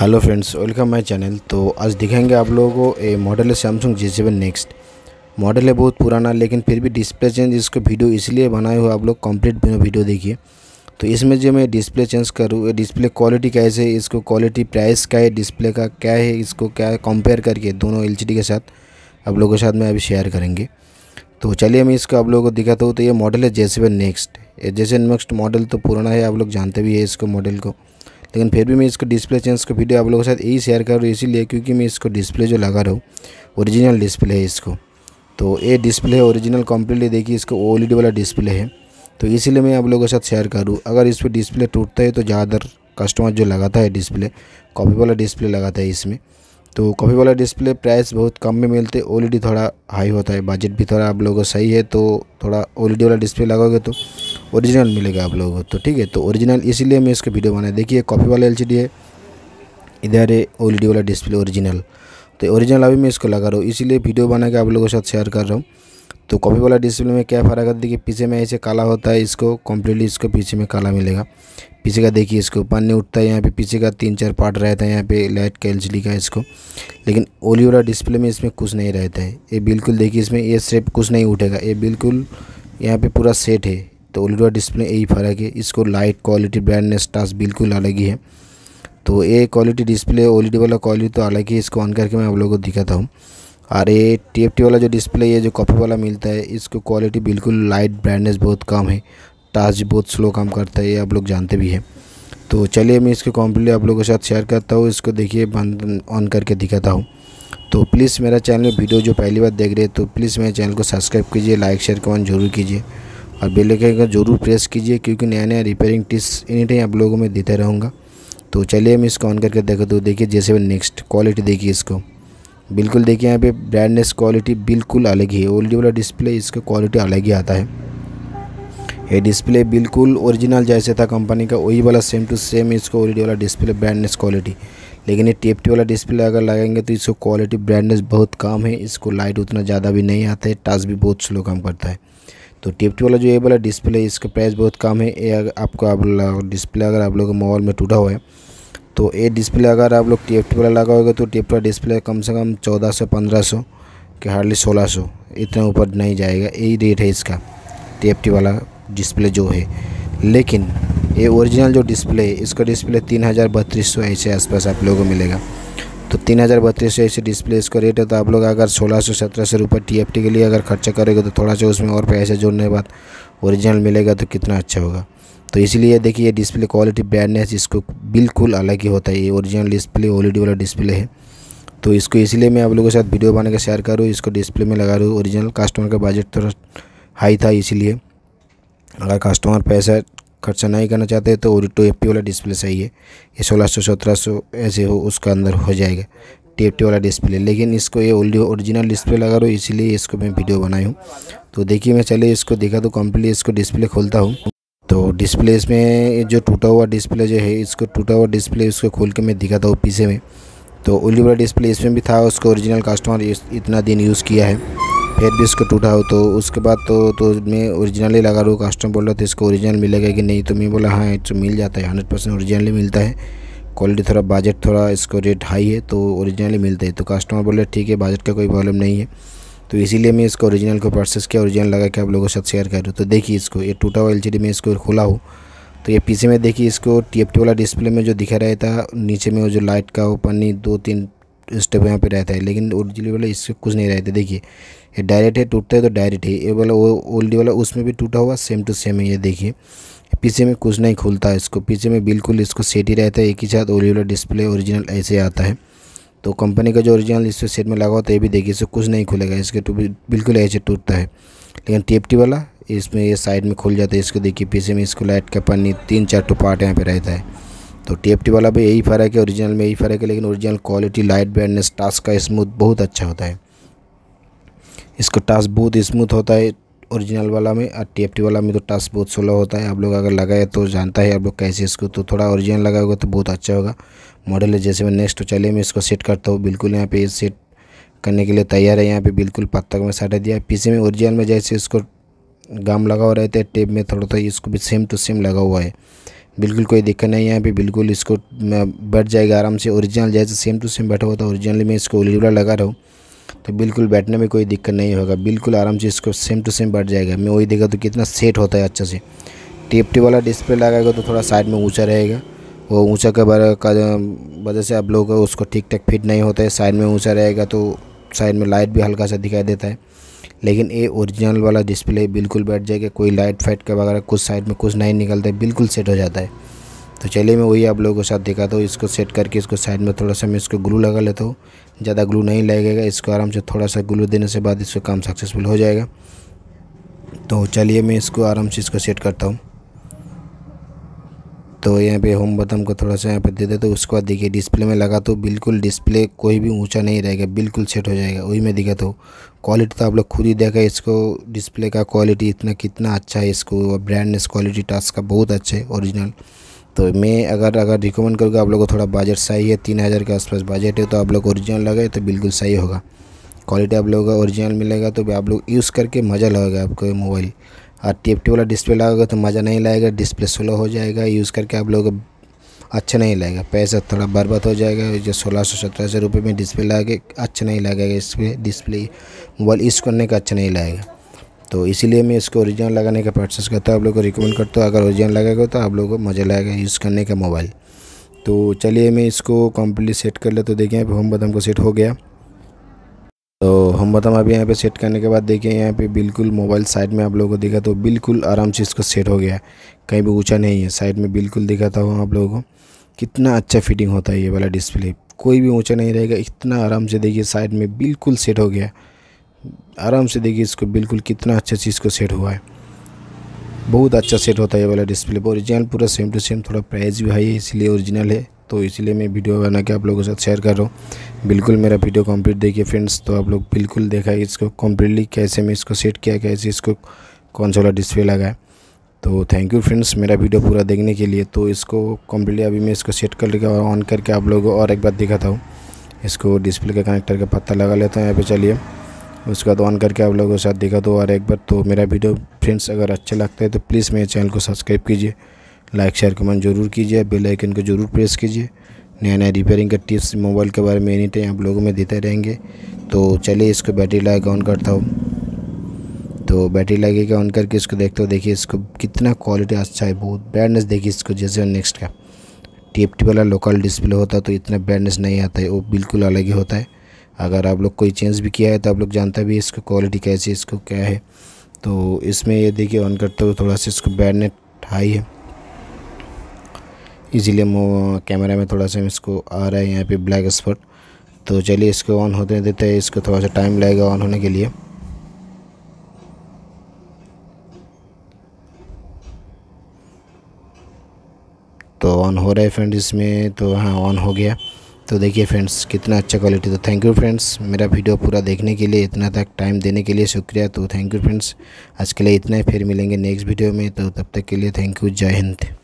hello friends welcome my channel तो आज दिखाएंगे आप लोगों को ये मॉडल है Samsung G seven next model है बहुत पुराना लेकिन फिर भी डिस्प्ले चेंज इसको वीडियो इसलिए बनाए हुए आप लोग कंप्लीट वीडियो देखिए तो इसमें जो मैं डिस्प्ले चेंज करूँ डिस्प्ले क्वालिटी कैसे है इसको क्वालिटी प्राइस क्या है डिस्प्ले का क्या है इसको क्या कंपेयर करके दोनों एल के साथ आप लोगों के साथ मैं अभी शेयर करेंगे तो चलिए मैं इसको आप लोगों को दिखाता हूँ तो ये मॉडल है J seven next J next model तो पुराना है आप लोग जानते भी है इसको मॉडल को लेकिन फिर भी मैं इसको डिस्प्ले चेंज का वीडियो आप लोगों के साथ यही शेयर कर रहा हूँ इसीलिए क्योंकि मैं इसको डिस्प्ले जो लगा रहा हूँ ओरिजिनल डिस्प्ले है इसको तो ये डिस्प्ले है ओरिजिनल कम्प्लीटली देखिए इसको ओ वाला डिस्प्ले है तो इसीलिए मैं आप लोगों के साथ शेयर करूँ अगर इस पर डिस्प्ले टूटता है तो ज़्यादातर कस्टमर जो लगाता है डिस्प्ले कॉपी वाला डिस्प्ले लगाता है इसमें तो कॉपी वाला डिस्प्ले प्राइस बहुत कम में मिलते हैं थोड़ा हाई होता है बजट भी थोड़ा आप लोगों का सही है तो थोड़ा ओएलईडी वाला डिस्प्ले लगाओगे तो ओरिजिनल मिलेगा आप लोगों को तो ठीक है तो ओरिजिनल इसीलिए मैं इसका वीडियो बनाया देखिए कॉफ़ी वाला एल है इधर है ओ e वाला डिस्प्ले ओरिजिनल तो ओरिजिनल अभी मैं इसको लगा रहा हूँ इसीलिए वीडियो बना के आप लोगों के साथ शेयर कर रहा हूँ तो कॉपी वाला डिस्प्ले में क्या फ़र्क है देखिए पीछे में ऐसे काला होता है इसको कम्प्लीटली इसको पीछे में काला मिलेगा पीछे का देखिए इसको पानी उठता है यहाँ पे पीछे का तीन चार पार्ट रहता है यहाँ पे लाइट का एल का इसको लेकिन ओली e वाला डिस्प्ले में इसमें कुछ नहीं रहता है ये बिल्कुल देखिए इसमें ये सेप कुछ नहीं उठेगा ये बिल्कुल यहाँ पर पूरा सेट है तो ओलिडा डिस्प्ले यही फ़र्क है इसको लाइट क्वालिटी ब्राइटनेस टच बिल्कुल अलग ही है तो ये क्वालिटी डिस्प्ले ओ वाला क्वालिटी तो अलग ही इसको ऑन करके मैं आप लोगों को दिखाता हूँ और ये टी एफ टी वाला जो डिस्प्ले है जो कॉपी वाला मिलता है इसको क्वालिटी बिल्कुल लाइट ब्राइटनेस बहुत कम है टच बहुत स्लो काम करता है ये आप लोग जानते भी हैं तो चलिए मैं इसको कॉम्प्लीटली आप लोगों के साथ शेयर करता हूँ इसको देखिए बंद ऑन करके दिखाता हूँ तो प्लीज़ मेरा चैनल वीडियो जो पहली बार देख रहे हैं तो प्लीज़ मेरे चैनल को सब्सक्राइब कीजिए लाइक शेयर कमेंट जरूर कीजिए और बेल आइकन का ज़रूर प्रेस कीजिए क्योंकि नया नया रिपेयरिंग टिप्स एनी टाइम आप लोगों में देता रहूँगा तो चलिए हम इसको ऑन करके देखो तो देखिए जैसे नेक्स्ट क्वालिटी देखिए इसको बिल्कुल देखिए यहाँ पे ब्रांडनेस क्वालिटी बिल्कुल अलग ही है ओल्डी वाला डिस्प्ले इसका क्वालिटी अलग ही आता है ये डिस्प्ले बिल्कुल ओरिजिनल जैसे था कंपनी का वही वाला सेम टू सेम इसको ओल्डी वाला डिस्प्ले ब्रांडनेस क्वालिटी लेकिन ये टेपटी वाला डिस्प्ले अगर लगाएंगे तो इसको क्वालिटी ब्रांडनेस बहुत कम है इसको लाइट उतना ज़्यादा भी नहीं आता है टच भी बहुत स्लो काम करता है तो टी वाला जो ये वाला डिस्प्ले है इसका प्राइस बहुत कम है ये आपको आप डिस्प्ले अगर आप लोग के मोबाइल में टूटा हुआ है तो ये डिस्प्ले अगर आप लोग टी वाला लगा होगा तो टिप्ट वाला डिस्प्ले कम से कम चौदह सौ पंद्रह सौ कि हार्डली सोलह सौ इतना ऊपर नहीं जाएगा यही रेट है इसका टी वाला डिस्प्ले जो है लेकिन ये ओरिजिनल जो डिस्प्ले है इसका डिस्प्ले तीन हज़ार बत्तीस सौ ऐसे आसपास आप लोगों को मिलेगा तो तीन हज़ार बत्तीस सौ ऐसे डिस्प्ले इसका रेट है तो आप लोग अगर सोलह सौ सत्रह सौ रुपये टी एफ टी के लिए अगर खर्चा करेगा तो थोड़ा सा उसमें और पैसे जोड़ने के बाद ओरिजिनल मिलेगा तो कितना अच्छा होगा तो इसलिए देखिए ये डिस्प्ले क्वालिटी ब्रांडनेस इसको बिल्कुल अलग ही होता है ये ओरिजिनल डिस्प्ले ओलीडी वाला डिस्प्ले है तो इसको इसीलिए मैं आप लोगों के साथ वीडियो बनाकर शेयर करूँ इसको डिस्प्ले में लगा रूँ ओरिजिनल कस्टमर का बजट थोड़ा हाई था इसीलिए अगर कस्टमर पैसा खर्चा नहीं करना चाहते तो टू एफ वाला डिस्प्ले सही है ये सोलह सौ सत्रह सौ ऐसे हो उसका अंदर हो जाएगा टी वाला डिस्प्ले लेकिन इसको ये ओरिजिनल डिस्प्ले लगा रहा इसीलिए इसको मैं वीडियो बनाई हूँ तो देखिए मैं चले इसको दिखा तो कम्प्लीट इसको डिस्प्ले खोलता हूँ तो डिस्प्ले इसमें जो टूटा हुआ डिस्प्ले जो है इसको टूटा हुआ डिस्प्ले उसको खोल के मैं दिखाता हूँ पीछे में तो ओली वाला डिस्प्ले इसमें भी था उसको ओरिजिनल कस्टमर इतना दिन यूज़ किया है फिर भी इसको टूटा हो तो उसके बाद तो तो मैं ओरिजिनल ही लगा रहा हूँ कस्टमर बोल रहा तो इसको ओरिजिनल मिलेगा कि नहीं तो मैं बोला हाँ तो मिल जाता है हंड्रेड परसेंट ओरिजिनली मिलता है क्वालिटी थोड़ा बजट थोड़ा इसको रेट हाई है तो ओरिजिनली मिलता है तो कस्टमर बोले ठीक है बजट का कोई प्रॉब्लम नहीं है तो इसीलिए मैं इसको ओरिजिनल को परचेस किया ओरिजिनल लगा के आप लोगों के साथ शेयर कर रहा हूँ तो देखिए इसको ये टूटा हुआ एल में इसको खुला हूँ तो ये पीछे में देखिए इसको टी वाला डिस्प्ले में जो दिखा रहा था नीचे में वो जो लाइट का वो पानी दो तीन स्टेप यहाँ पे रहता है लेकिन ओरिजिनल वाला इससे कुछ नहीं रहता देखिए ये डायरेक्ट है टूटता है तो डायरेक्ट है ये वाला वो ओल्ड वाला उसमें भी टूटा हुआ सेम टू सेम है ये देखिए पीछे में कुछ नहीं खुलता है इसको पीछे में बिल्कुल इसको सेट ही रहता है एक ही साथ ओल्ड वाला डिस्प्ले ओरिजिनल ऐसे आता है तो कंपनी का जो ओरिजिनल इससे सेट में लगा होता है ये भी देखिए इससे कुछ नहीं खुलेगा इसके तो बिल्कुल ऐसे टूटता है लेकिन टेपटी वाला इसमें ये साइड में खुल जाता है इसको देखिए पीछे में इसको लाइट का पन्नी तीन चार टू तो पार्ट यहाँ पे रहता है तो टी वाला भी यही फ़र्क है ओरिजिनल में यही फ़र्क है लेकिन original quality light brightness task का स्मूथ बहुत अच्छा होता है इसका टास्क बहुत स्मूथ होता है ओरिजिनल वाला में और टी वाला में तो टास्क बहुत स्लो होता है आप लोग अगर लगाए तो जानता है आप लोग कैसे इसको तो थोड़ा ओरिजिनल लगाएगा तो बहुत अच्छा होगा मॉडल है जैसे मैं नेक्स्ट तो चले मैं इसको सेट करता हूँ बिल्कुल यहाँ पे सेट करने के लिए तैयार है यहाँ पे बिल्कुल पत्थर में साटा दिया है पीछे में ओरिजिनल में जैसे इसको गाम लगा हुआ रहता है टेप में थोड़ा थोड़ा तो इसको भी सेम टू सेम लगा हुआ है बिल्कुल कोई दिक्कत नहीं है यहाँ पे बिल्कुल इसको बैठ जाएगा आराम से ओरिजिनल जैसे सेम टू सेम बैठा हुआ था ओरिजिनल में इसको ओलिवला लगा रहा हूँ तो बिल्कुल बैठने में कोई दिक्कत नहीं होगा बिल्कुल आराम से इसको सेम टू सेम बैठ जाएगा मैं वही देखा तो कितना सेट होता है अच्छा से टेप टी वाला डिस्प्ले लगाएगा तो थोड़ा साइड में ऊँचा रहेगा वो ऊँचा का वजह से आप लोग उसको ठीक ठाक फिट नहीं होता है साइड में ऊँचा रहेगा तो साइड में लाइट भी हल्का सा दिखाई देता है लेकिन ये ओरिजिनल वाला डिस्प्ले बिल्कुल बैठ जाएगा कोई लाइट फाइट का वगैरह कुछ साइड में कुछ नहीं निकलता है बिल्कुल सेट हो जाता है तो चलिए मैं वही आप लोगों के साथ दिखाता हूँ इसको सेट करके इसको साइड में थोड़ा सा मैं इसको ग्लू लगा लेता हूँ ज़्यादा ग्लू नहीं लगेगा इसको आराम से थोड़ा सा ग्लू देने से बाद इसका काम सक्सेसफुल हो जाएगा तो चलिए मैं इसको आराम से इसको सेट करता हूँ तो यहाँ पे होम बटन को थोड़ा सा यहाँ पे दे देते तो उसके बाद देखिए डिस्प्ले में लगा तो बिल्कुल डिस्प्ले कोई भी ऊंचा नहीं रहेगा बिल्कुल सेट हो जाएगा वही मैं दिखा तो क्वालिटी तो आप लोग खुद ही देखा इसको डिस्प्ले का क्वालिटी इतना कितना अच्छा है इसको और ब्रांडनेस क्वालिटी टास्क का बहुत अच्छा है ओरिजिनल तो मैं अगर अगर रिकमेंड करूँगा आप लोग को थोड़ा बजट सही है तीन हज़ार के आसपास बजट है तो आप लोग ओरिजिनल लगाए तो बिल्कुल सही होगा क्वालिटी आप लोगों का ओरिजिनल मिलेगा तो आप लोग यूज़ करके मज़ा लगेगा आपको मोबाइल और टी वाला डिस्प्ले लगाओगे तो मज़ा नहीं लाएगा डिस्प्ले स्लो हो जाएगा यूज़ करके आप लोग अच्छा नहीं लगेगा पैसा थोड़ा बर्बाद हो जाएगा जो सोलह सौ सत्रह सौ रुपये में डिस्प्ले के अच्छा नहीं लगेगा इसमें डिस्प्ले मोबाइल यूज़ करने का अच्छा नहीं लगेगा तो इसीलिए मैं इसको ओरिजिनल लगाने का प्रोसेस करता हूँ आप लोग को रिकमेंड करता हूँ अगर ओरिजिनल लगेगा तो आप लोगों को मज़ा लगेगा यूज़ करने का मोबाइल तो चलिए मैं इसको कम्प्लीट सेट कर लेता तो देखें होम बदम को सेट हो गया तो हम बताऊँ अभी यहाँ पे सेट करने के बाद देखिए यहाँ पे बिल्कुल मोबाइल साइड में आप लोगों को देखा तो बिल्कुल आराम से इसको सेट हो गया है कहीं भी ऊँचा नहीं है साइड में बिल्कुल दिखाता हूँ आप लोगों को कितना अच्छा फिटिंग होता है ये वाला डिस्प्ले कोई भी ऊँचा नहीं रहेगा इतना आराम से देखिए साइड में बिल्कुल सेट हो गया आराम से देखिए इसको बिल्कुल कितना अच्छा चीज़ को सेट हुआ है बहुत अच्छा सेट होता है ये वाला डिस्प्ले ओरिजिनल पूरा सेम टू सेम थोड़ा प्राइस भी हाई है इसलिए ओरिजिनल है तो इसलिए मैं वीडियो बना के आप लोगों के साथ शेयर कर रहा हूँ बिल्कुल मेरा वीडियो कंप्लीट देखिए फ्रेंड्स तो आप लोग बिल्कुल देखा है इसको कम्प्लीटली कैसे मैं इसको सेट किया कैसे इसको कौन सा वाला डिस्प्ले लगाया तो थैंक यू फ्रेंड्स मेरा वीडियो पूरा देखने के लिए तो इसको कम्प्लीटली अभी मैं इसको सेट कर लिया ऑन करके आप लोगों को और एक बार दिखाता हूँ इसको डिस्प्ले का कनेक्टर का पत्ता लगा लेता हूँ यहाँ पर चलिए उसके बाद ऑन करके आप लोगों के साथ दिखा दो और एक बार तो मेरा वीडियो फ्रेंड्स अगर अच्छा लगता है तो प्लीज़ मेरे चैनल को सब्सक्राइब कीजिए लाइक शेयर कमेंट जरूर कीजिए बेल आइकन को जरूर प्रेस कीजिए नया नया रिपेयरिंग का टिप्स मोबाइल के बारे में एनी टाइम आप लोगों में देते रहेंगे तो चलिए इसको बैटरी लाइक ऑन करता हूँ तो बैटरी के ऑन करके इसको देखते हो देखिए इसको कितना क्वालिटी अच्छा है बहुत ब्राइटनेस देखिए इसको जैसे नेक्स्ट का टी टी वाला लोकल डिस्प्ले होता है तो इतना ब्राइटनेस नहीं आता है वो बिल्कुल अलग ही होता है अगर आप लोग कोई चेंज भी किया है तो आप लोग जानता भी इसको इसकी क्वालिटी कैसी है इसको क्या है तो इसमें ये देखिए ऑन करते हुए थोड़ा सा इसको ब्राइटनेस हाई है इजीली हम कैमरा में थोड़ा सा इसको आ रहा है यहाँ पे ब्लैक स्पॉट तो चलिए इसको ऑन होते देते हैं इसको थोड़ा सा टाइम लगेगा ऑन होने के लिए तो ऑन हो रहा है फ्रेंड्स इसमें तो हाँ ऑन हो गया तो देखिए फ्रेंड्स कितना अच्छा क्वालिटी तो थैंक यू फ्रेंड्स मेरा वीडियो पूरा देखने के लिए इतना तक टाइम देने के लिए शुक्रिया तो थैंक यू फ्रेंड्स आज के लिए इतना ही फिर मिलेंगे नेक्स्ट वीडियो में तो तब तक के लिए थैंक यू जय हिंद